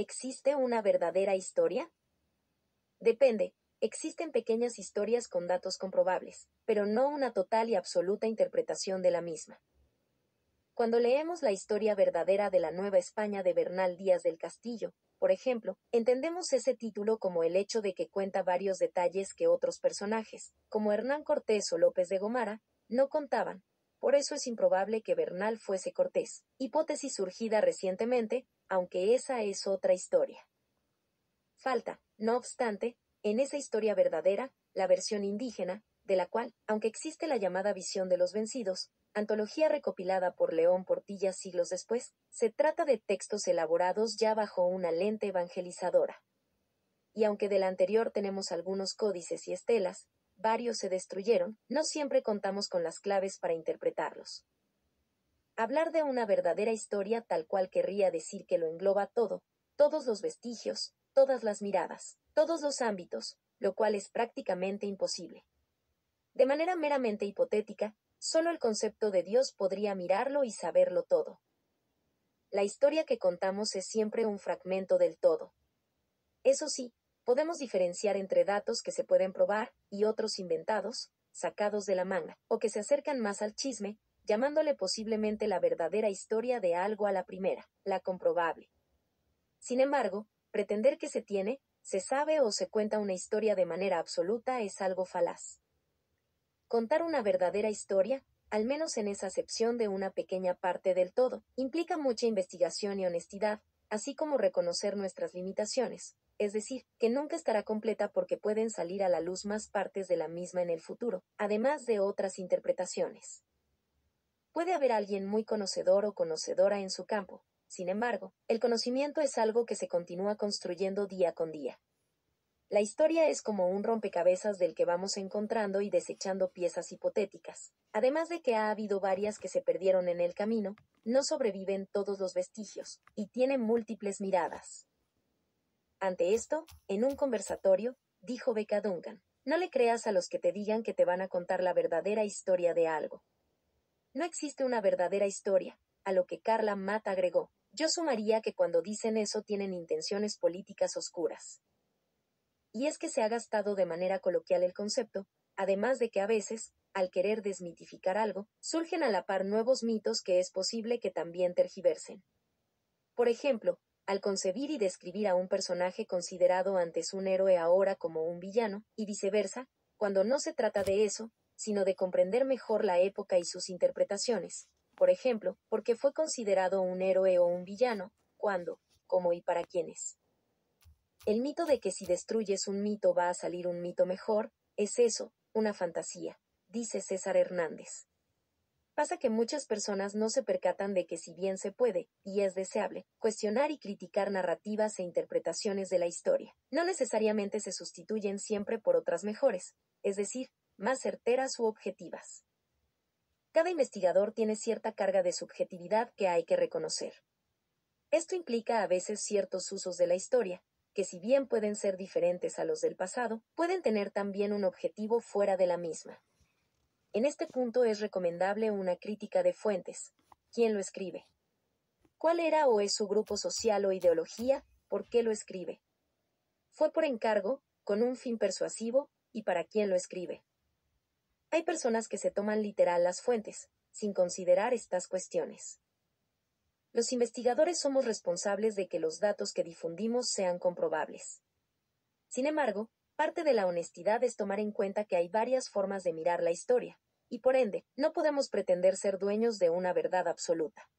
¿Existe una verdadera historia? Depende, existen pequeñas historias con datos comprobables, pero no una total y absoluta interpretación de la misma. Cuando leemos la historia verdadera de la Nueva España de Bernal Díaz del Castillo, por ejemplo, entendemos ese título como el hecho de que cuenta varios detalles que otros personajes, como Hernán Cortés o López de Gomara, no contaban. Por eso es improbable que Bernal fuese Cortés, hipótesis surgida recientemente, aunque esa es otra historia. Falta, no obstante, en esa historia verdadera, la versión indígena, de la cual, aunque existe la llamada visión de los vencidos, antología recopilada por León Portilla siglos después, se trata de textos elaborados ya bajo una lente evangelizadora. Y aunque de la anterior tenemos algunos códices y estelas, varios se destruyeron, no siempre contamos con las claves para interpretarlos. Hablar de una verdadera historia tal cual querría decir que lo engloba todo, todos los vestigios, todas las miradas, todos los ámbitos, lo cual es prácticamente imposible. De manera meramente hipotética, solo el concepto de Dios podría mirarlo y saberlo todo. La historia que contamos es siempre un fragmento del todo. Eso sí, podemos diferenciar entre datos que se pueden probar y otros inventados, sacados de la manga, o que se acercan más al chisme, llamándole posiblemente la verdadera historia de algo a la primera, la comprobable. Sin embargo, pretender que se tiene, se sabe o se cuenta una historia de manera absoluta es algo falaz. Contar una verdadera historia, al menos en esa acepción de una pequeña parte del todo, implica mucha investigación y honestidad, así como reconocer nuestras limitaciones, es decir, que nunca estará completa porque pueden salir a la luz más partes de la misma en el futuro, además de otras interpretaciones. Puede haber alguien muy conocedor o conocedora en su campo. Sin embargo, el conocimiento es algo que se continúa construyendo día con día. La historia es como un rompecabezas del que vamos encontrando y desechando piezas hipotéticas. Además de que ha habido varias que se perdieron en el camino, no sobreviven todos los vestigios, y tienen múltiples miradas. Ante esto, en un conversatorio, dijo Becca Duncan, no le creas a los que te digan que te van a contar la verdadera historia de algo. No existe una verdadera historia, a lo que Carla Matt agregó. Yo sumaría que cuando dicen eso tienen intenciones políticas oscuras. Y es que se ha gastado de manera coloquial el concepto, además de que a veces, al querer desmitificar algo, surgen a la par nuevos mitos que es posible que también tergiversen. Por ejemplo, al concebir y describir a un personaje considerado antes un héroe ahora como un villano, y viceversa, cuando no se trata de eso, sino de comprender mejor la época y sus interpretaciones, por ejemplo, ¿por qué fue considerado un héroe o un villano, cuándo, cómo y para quiénes. El mito de que si destruyes un mito va a salir un mito mejor, es eso, una fantasía, dice César Hernández. Pasa que muchas personas no se percatan de que si bien se puede, y es deseable, cuestionar y criticar narrativas e interpretaciones de la historia, no necesariamente se sustituyen siempre por otras mejores, es decir, más certeras u objetivas. Cada investigador tiene cierta carga de subjetividad que hay que reconocer. Esto implica a veces ciertos usos de la historia, que si bien pueden ser diferentes a los del pasado, pueden tener también un objetivo fuera de la misma. En este punto es recomendable una crítica de fuentes. ¿Quién lo escribe? ¿Cuál era o es su grupo social o ideología? ¿Por qué lo escribe? ¿Fue por encargo, con un fin persuasivo, y para quién lo escribe? Hay personas que se toman literal las fuentes, sin considerar estas cuestiones. Los investigadores somos responsables de que los datos que difundimos sean comprobables. Sin embargo, parte de la honestidad es tomar en cuenta que hay varias formas de mirar la historia, y por ende, no podemos pretender ser dueños de una verdad absoluta.